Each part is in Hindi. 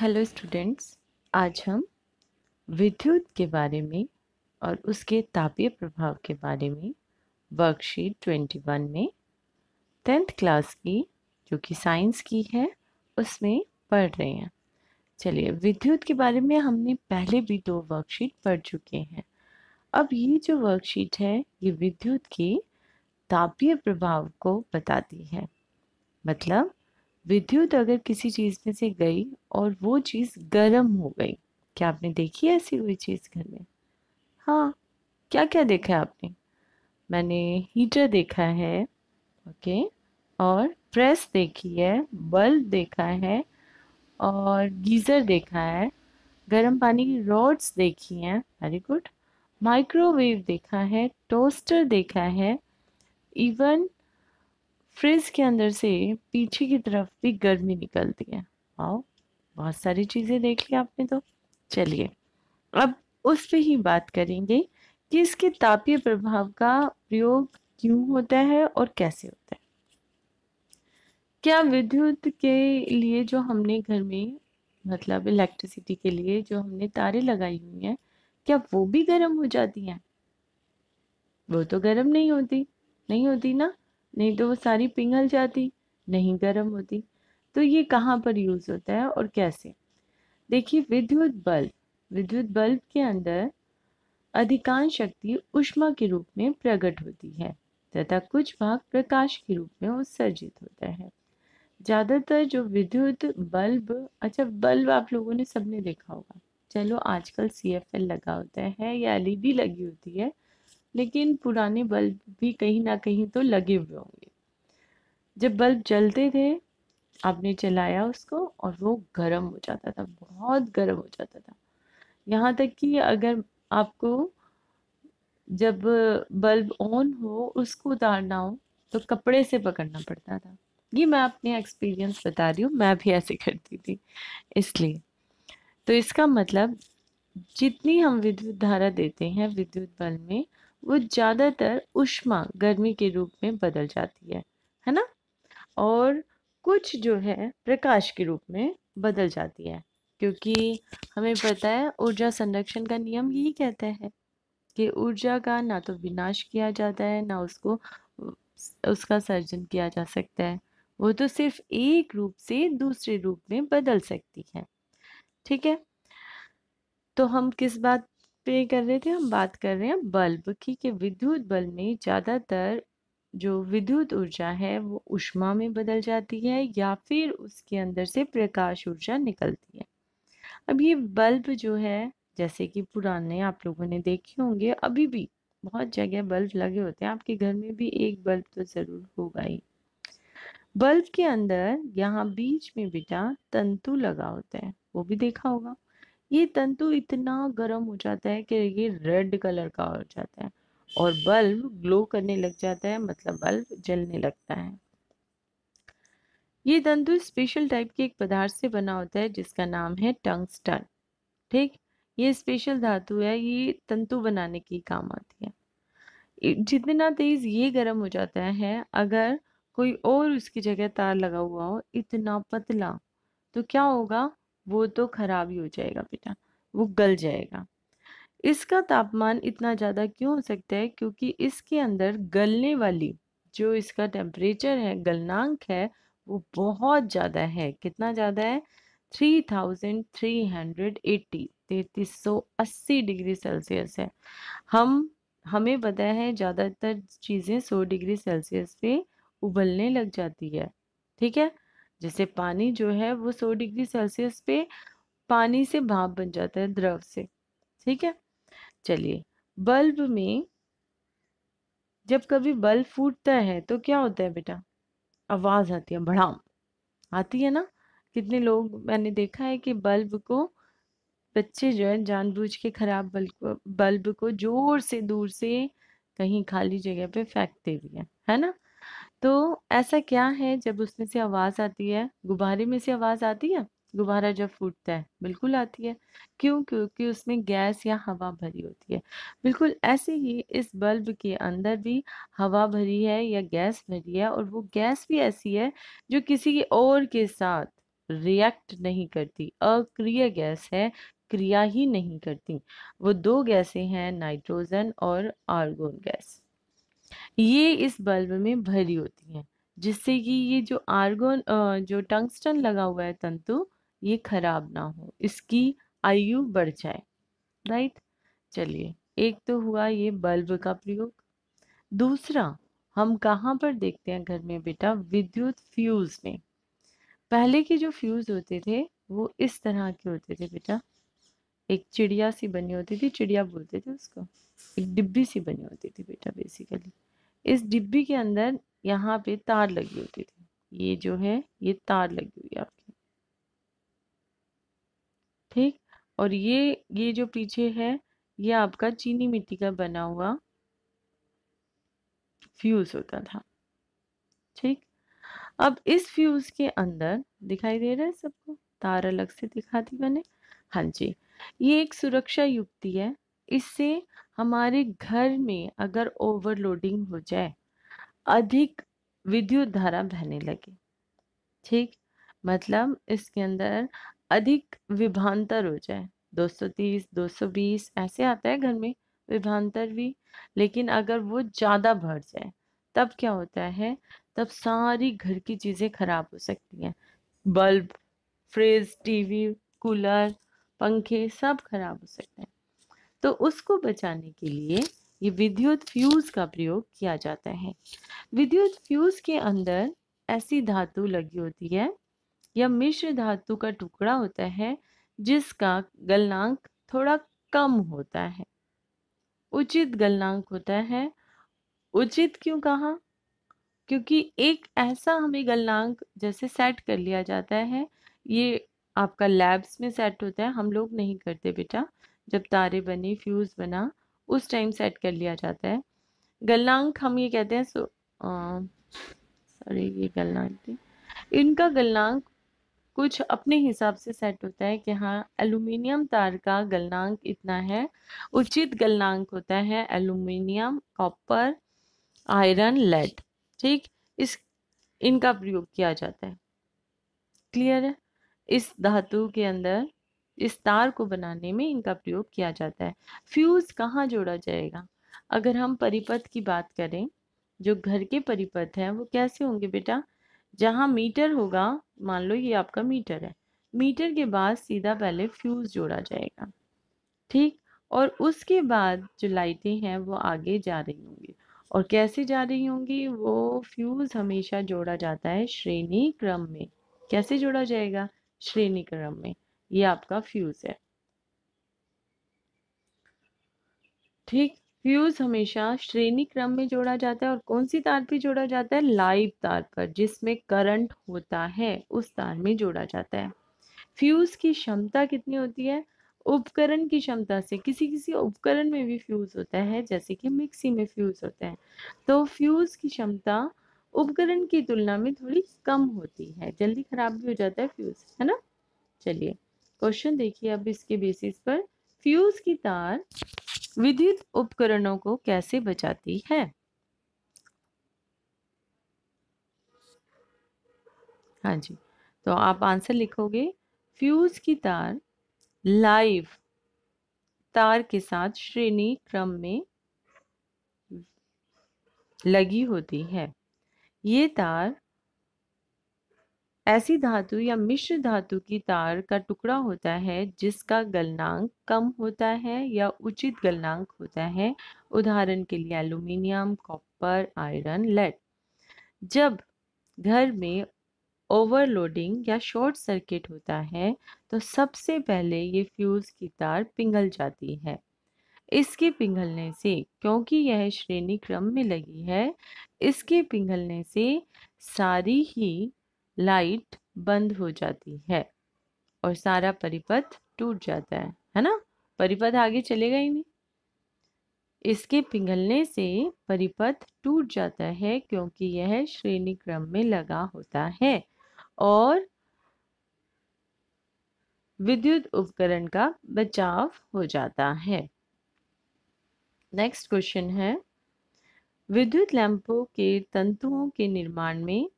हेलो स्टूडेंट्स आज हम विद्युत के बारे में और उसके तापीय प्रभाव के बारे में वर्कशीट ट्वेंटी वन में टेंथ क्लास की जो कि साइंस की है उसमें पढ़ रहे हैं चलिए विद्युत के बारे में हमने पहले भी दो वर्कशीट पढ़ चुके हैं अब ये जो वर्कशीट है ये विद्युत के तापीय प्रभाव को बताती है मतलब विद्युत अगर किसी चीज़ में से गई और वो चीज़ गर्म हो गई क्या आपने देखी ऐसी कोई चीज़ घर में हाँ क्या क्या देखा है आपने मैंने हीटर देखा है ओके और प्रेस देखी है बल्ब देखा है और गीज़र देखा है गर्म पानी की रॉड्स देखी हैं वेरी गुड माइक्रोवेव देखा है टोस्टर देखा है इवन फ्रिज के अंदर से पीछे की तरफ भी गर्मी निकलती है आओ बहुत सारी चीज़ें देख ली आपने तो चलिए अब उस पर ही बात करेंगे कि इसके तापीय प्रभाव का प्रयोग क्यों होता है और कैसे होता है क्या विद्युत के लिए जो हमने घर में मतलब इलेक्ट्रिसिटी के लिए जो हमने तारे लगाई हुई हैं क्या वो भी गर्म हो जाती हैं वो तो गर्म नहीं होती नहीं होती ना नहीं तो वो सारी पिघल जाती नहीं गर्म होती तो ये कहाँ पर यूज़ होता है और कैसे देखिए विद्युत बल्ब विद्युत बल्ब के अंदर अधिकांश शक्ति उष्मा के रूप में प्रकट होती है तथा कुछ भाग प्रकाश के रूप में उत्सर्जित होता है ज़्यादातर जो विद्युत बल्ब अच्छा बल्ब आप लोगों ने सबने देखा होगा चलो आजकल सी एफ एल लगा होता है या एल ई डी लगी होती है लेकिन पुराने बल्ब भी कहीं ना कहीं तो लगे हुए होंगे जब बल्ब जलते थे आपने चलाया उसको और वो गर्म हो जाता था बहुत गर्म हो जाता था यहाँ तक कि अगर आपको जब बल्ब ऑन हो उसको उतारना हो तो कपड़े से पकड़ना पड़ता था ये मैं अपने एक्सपीरियंस बता रही हूँ मैं भी ऐसे करती थी इसलिए तो इसका मतलब जितनी हम विद्युत धारा देते हैं विद्युत बल में वो ज़्यादातर उष्मा गर्मी के रूप में बदल जाती है है ना और कुछ जो है प्रकाश के रूप में बदल जाती है क्योंकि हमें पता है ऊर्जा संरक्षण का नियम यही कहता है कि ऊर्जा का ना तो विनाश किया जाता है ना उसको उसका सर्जन किया जा सकता है वो तो सिर्फ एक रूप से दूसरे रूप में बदल सकती है ठीक है तो हम किस बात पे कर रहे थे हम बात कर रहे हैं बल्ब की कि विद्युत बल्ब में ज़्यादातर जो विद्युत ऊर्जा है वो उष्मा में बदल जाती है या फिर उसके अंदर से प्रकाश ऊर्जा निकलती है अब ये बल्ब जो है जैसे कि पुराने आप लोगों ने देखे होंगे अभी भी बहुत जगह बल्ब लगे होते हैं आपके घर में भी एक बल्ब तो ज़रूर होगा ही बल्ब के अंदर यहाँ बीच में बेटा तंतु लगा होता है वो भी देखा होगा ये तंतु इतना गर्म हो जाता है कि ये रेड कलर का हो जाता है और बल्ब ग्लो करने लग जाता है मतलब बल्ब जलने लगता है ये तंतु स्पेशल टाइप के एक पदार्थ से बना होता है जिसका नाम है टंगस्टन ठीक ये स्पेशल धातु है ये तंतु बनाने की काम आती है जितना तेज ये गर्म हो जाता है अगर कोई और उसकी जगह तार लगा हुआ हो इतना पतला तो क्या होगा वो तो ख़राब ही हो जाएगा बेटा वो गल जाएगा इसका तापमान इतना ज़्यादा क्यों हो सकता है क्योंकि इसके अंदर गलने वाली जो इसका टेम्परेचर है गलनांक है वो बहुत ज़्यादा है कितना ज़्यादा है three thousand three hundred eighty तैतीस सौ अस्सी डिग्री सेल्सियस है हम हमें पता है ज़्यादातर चीज़ें सौ डिग्री सेल्सियस पे उबलने लग जाती है ठीक है जैसे पानी जो है वो सौ डिग्री सेल्सियस पे पानी से भाप बन जाता है द्रव से ठीक है चलिए बल्ब में जब कभी बल्ब फूटता है तो क्या होता है बेटा आवाज़ आती है भड़ाम आती है ना कितने लोग मैंने देखा है कि बल्ब को बच्चे जो है जानबूझ के ख़राब बल्ब बल्ब को ज़ोर से दूर से कहीं खाली जगह पे फेंकते भी हैं है ना तो ऐसा क्या है जब उसमें से आवाज़ आती है गुब्बारे में से आवाज़ आती है गुब्बारा जब फूटता है बिल्कुल आती है क्यों क्योंकि उसमें गैस या हवा भरी होती है बिल्कुल ऐसे ही इस बल्ब के अंदर भी हवा भरी है या गैस भरी है और वो गैस भी ऐसी है जो किसी और के साथ रिएक्ट नहीं करती अक्रिय गैस है क्रिया ही नहीं करती वो दो गैसें हैं नाइट्रोजन और आर्गोन गैस ये इस बल्ब में भरी होती हैं जिससे कि ये जो आर्गोन जो टंगस्टन लगा हुआ है तंतु ये खराब ना हो इसकी आयु बढ़ जाए राइट चलिए एक तो हुआ ये बल्ब का प्रयोग दूसरा हम कहाँ पर देखते हैं घर में बेटा विद्युत फ्यूज़ में पहले के जो फ्यूज़ होते थे वो इस तरह के होते थे बेटा एक चिड़िया सी बनी होती थी चिड़िया बोलते थे उसको एक डिब्बी सी बनी होती थी बेटा बेसिकली इस डिब्बी के अंदर यहाँ पे तार लगी होती थी ये जो है ये तार लगी हुई आपकी ठीक और ये ये जो पीछे है ये आपका चीनी मिट्टी का बना हुआ फ्यूज होता था ठीक अब इस फ्यूज के अंदर दिखाई दे रहा है सबको तार अलग से दिखा दी मैंने हाँ जी ये एक सुरक्षा युक्ति है इससे हमारे घर में अगर ओवरलोडिंग हो जाए अधिक विद्युत धारा बहने लगे ठीक मतलब इसके अंदर अधिक विभांतर हो जाए 230, 220 ऐसे आता है घर में विभांतर भी लेकिन अगर वो ज़्यादा बढ़ जाए तब क्या होता है तब सारी घर की चीज़ें खराब हो सकती हैं बल्ब फ्रिज टीवी कूलर पंखे सब खराब हो सकते हैं तो उसको बचाने के लिए ये विद्युत फ्यूज का प्रयोग किया जाता है विद्युत फ्यूज के अंदर ऐसी धातु लगी होती है या मिश्र धातु का टुकड़ा होता है जिसका गलनांक थोड़ा कम होता है उचित गलनांक होता है उचित क्यों कहा क्योंकि एक ऐसा हमें गलनांक जैसे सेट कर लिया जाता है ये आपका लैब्स में सेट होता है हम लोग नहीं करते बेटा जब तारे बने फ्यूज़ बना उस टाइम सेट कर लिया जाता है गलनांक हम ये कहते हैं सो सॉरी ये गलनांक थी इनका गलनांक कुछ अपने हिसाब से सेट होता है कि हाँ एलुमिनियम तार का गलनांक इतना है उचित गलनांक होता है एल्यूमिनियम कॉपर आयरन लेड ठीक इस इनका प्रयोग किया जाता है क्लियर है इस धातु के अंदर इस तार को बनाने में इनका प्रयोग किया जाता है फ्यूज़ कहाँ जोड़ा जाएगा अगर हम परिपथ की बात करें जो घर के परिपथ हैं वो कैसे होंगे बेटा जहाँ मीटर होगा मान लो ये आपका मीटर है मीटर के बाद सीधा पहले फ्यूज़ जोड़ा जाएगा ठीक और उसके बाद जो लाइटें हैं वो आगे जा रही होंगी और कैसे जा रही होंगी वो फ्यूज़ हमेशा जोड़ा जाता है श्रेणी क्रम में कैसे जोड़ा जाएगा श्रेणी क्रम में ये आपका फ्यूज है ठीक फ्यूज हमेशा श्रेणी क्रम में जोड़ा जाता है और कौन सी तार पे जोड़ा जाता है लाइव तार पर जिसमें करंट होता है उस तार में जोड़ा जाता है फ्यूज की क्षमता कितनी होती है उपकरण की क्षमता से किसी किसी उपकरण में भी फ्यूज होता है जैसे कि मिक्सी में फ्यूज होता है तो फ्यूज की क्षमता उपकरण की तुलना में थोड़ी कम होती है जल्दी खराब भी हो जाता है फ्यूज है ना चलिए क्वेश्चन देखिए अब इसके बेसिस पर फ्यूज की तार विद्युत उपकरणों को कैसे बचाती है हाँ जी तो आप आंसर लिखोगे फ्यूज की तार लाइव तार के साथ श्रेणी क्रम में लगी होती है ये तार ऐसी धातु या मिश्र धातु की तार का टुकड़ा होता है जिसका गलनांक कम होता है या उचित गलनांक होता है उदाहरण के लिए एल्यूमिनियम कॉपर आयरन लेड जब घर में ओवरलोडिंग या शॉर्ट सर्किट होता है तो सबसे पहले ये फ्यूज़ की तार पिघल जाती है इसके पिघलने से क्योंकि यह श्रेणी क्रम में लगी है इसके पिघलने से सारी ही लाइट बंद हो जाती है और सारा परिपथ टूट जाता है है ना परिपथ आगे चलेगा ही नहीं इसके पिघलने से परिपथ टूट जाता है क्योंकि यह श्रेणी क्रम में लगा होता है और विद्युत उपकरण का बचाव हो जाता है नेक्स्ट क्वेश्चन है विद्युत लैंपों के तंतुओं के निर्माण में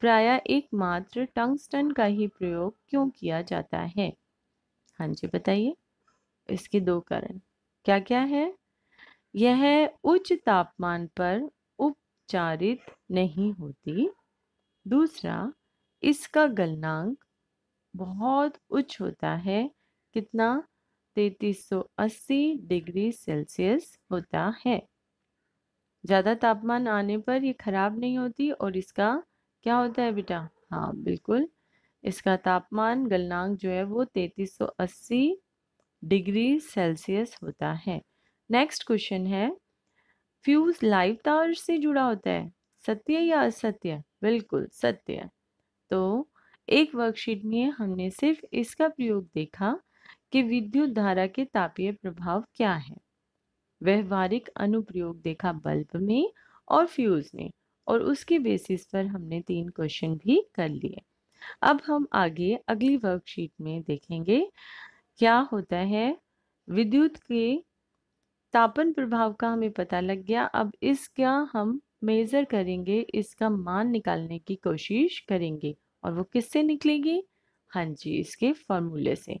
प्राय एकमात्र टंगस्टन का ही प्रयोग क्यों किया जाता है हाँ जी बताइए इसके दो कारण क्या क्या है यह उच्च तापमान पर उपचारित नहीं होती दूसरा इसका गलनांक बहुत उच्च होता है कितना 3380 डिग्री सेल्सियस होता है ज़्यादा तापमान आने पर ये ख़राब नहीं होती और इसका क्या होता है बेटा हाँ बिल्कुल इसका तापमान गलनांक जो है वो 3380 डिग्री सेल्सियस होता है नेक्स्ट क्वेश्चन है फ्यूज लाइव तार से जुड़ा होता है सत्य या असत्य बिल्कुल सत्य तो एक वर्कशीट में हमने सिर्फ इसका प्रयोग देखा कि विद्युत धारा के तापीय प्रभाव क्या है व्यवहारिक अनुप्रयोग देखा बल्ब में और फ्यूज में और उसके बेसिस पर हमने तीन क्वेश्चन भी कर लिए अब हम आगे अगली वर्कशीट में देखेंगे क्या होता है विद्युत के तापन प्रभाव का हमें पता लग गया अब इसका हम मेज़र करेंगे इसका मान निकालने की कोशिश करेंगे और वो किससे निकलेगी हाँ जी इसके फॉर्मूले से